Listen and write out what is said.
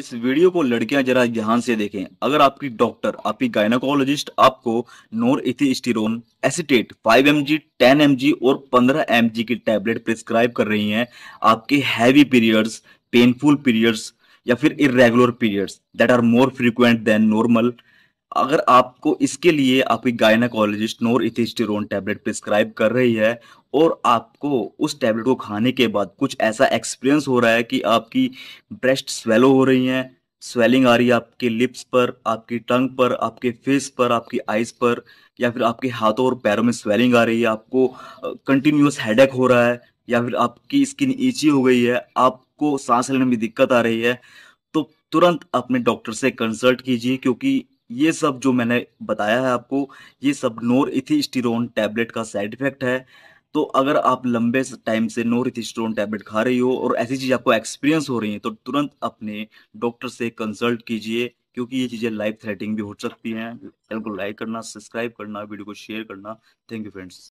इस वीडियो को लड़कियां जरा ध्यान से देखें अगर आपकी डॉक्टर आपकी गायनाकोलॉजिस्ट आपको norethisterone acetate 5 M G ten M G और 15 एम जी की टैबलेट प्रिस्क्राइब कर रही हैं आपके हैवी पीरियड्स पेनफुल पीरियड्स या फिर irregular periods that are more frequent than normal अगर आपको इसके लिए आपकी gynaecologist norethisterone tablet prescribe कर रही है और आपको उस टैबलेट को खाने के बाद कुछ ऐसा एक्सपीरियंस हो रहा है कि आपकी ब्रेस्ट स्वेलो हो रही हैं स्वेलिंग आ रही है आपके लिप्स पर आपकी टंग पर आपके फेस पर आपकी आइज पर या फिर आपके हाथों और पैरों में स्वेलिंग आ रही है आपको कंटिन्यूस हेडेक हो रहा है या फिर आपकी स्किन ईची हो गई है आपको सांस लेने में दिक्कत आ रही है तो तुरंत अपने डॉक्टर से कंसल्ट कीजिए क्योंकि ये सब जो मैंने बताया है आपको ये सब नोर इथिस्टिरोन टैबलेट का साइड इफेक्ट है तो अगर आप लंबे टाइम से नोर इथिस्टिरोन टैबलेट खा रही हो और ऐसी चीज़ आपको एक्सपीरियंस हो रही है तो तुरंत अपने डॉक्टर से कंसल्ट कीजिए क्योंकि ये चीज़ें लाइफ थ्रेटिंग भी हो सकती हैं चैनल को लाइक करना सब्सक्राइब करना वीडियो को शेयर करना थैंक यू फ्रेंड्स